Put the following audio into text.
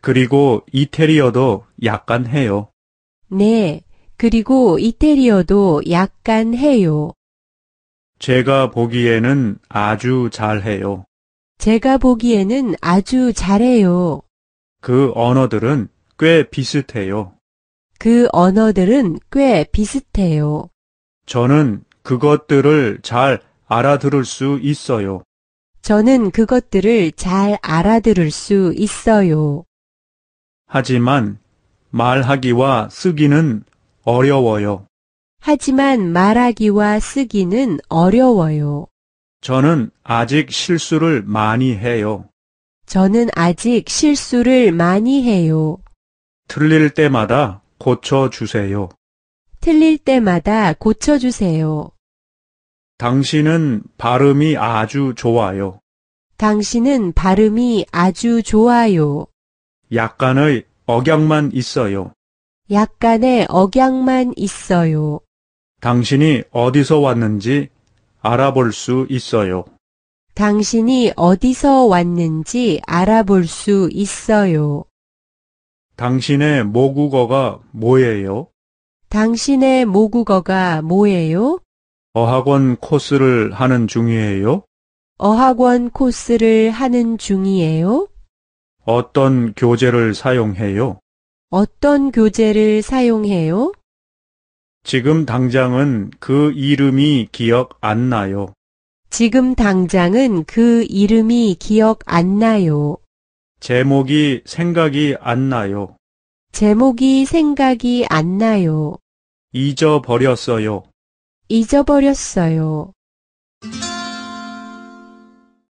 그리고 이태리어도 약간 해요. 네, 그리고 이태리어도 약간 해요. 제가 보기에는 아주 잘해요. 제가 보기에는 아주 잘해요. 그 언어들은 꽤 비슷해요. 그 언어들은 꽤 비슷해요. 저는 그것들을 잘 알아들을 수 있어요. 저는 그것들을 잘 알아들을 수 있어요. 하지만 말하기와 쓰기는 어려워요. 하지만 말하기와 쓰기는 어려워요. 저는 아직 실수를 많이 해요. 저는 아직 실수를 많이 해요. 틀릴 때마다 고쳐주세요. 틀릴 때마다 고쳐주세요. 당신은 발음이 아주 좋아요. 당신은 발음이 아주 좋아요. 약간의 억양만 있어요. 약간의 억양만 있어요. 당신이 어디서 왔는지 알아볼 수 있어요. 당신이 어디서 왔는지 알아볼 수 있어요. 당신의 모국어가 뭐예요? 당신의 모국어가 뭐예요? 어학원 코스를 하는 중이에요? 어학원 코스를 하는 중이에요? 어떤 교재를 사용해요? 어떤 교재를 사용해요? 지금 당장은 그 이름이 기억 안 나요. 지금 당장은 그 이름이 기억 안 나요. 제목이 생각이 안 나요. 제목이 생각이 안 나요. 잊어버렸어요. 잊어버렸어요.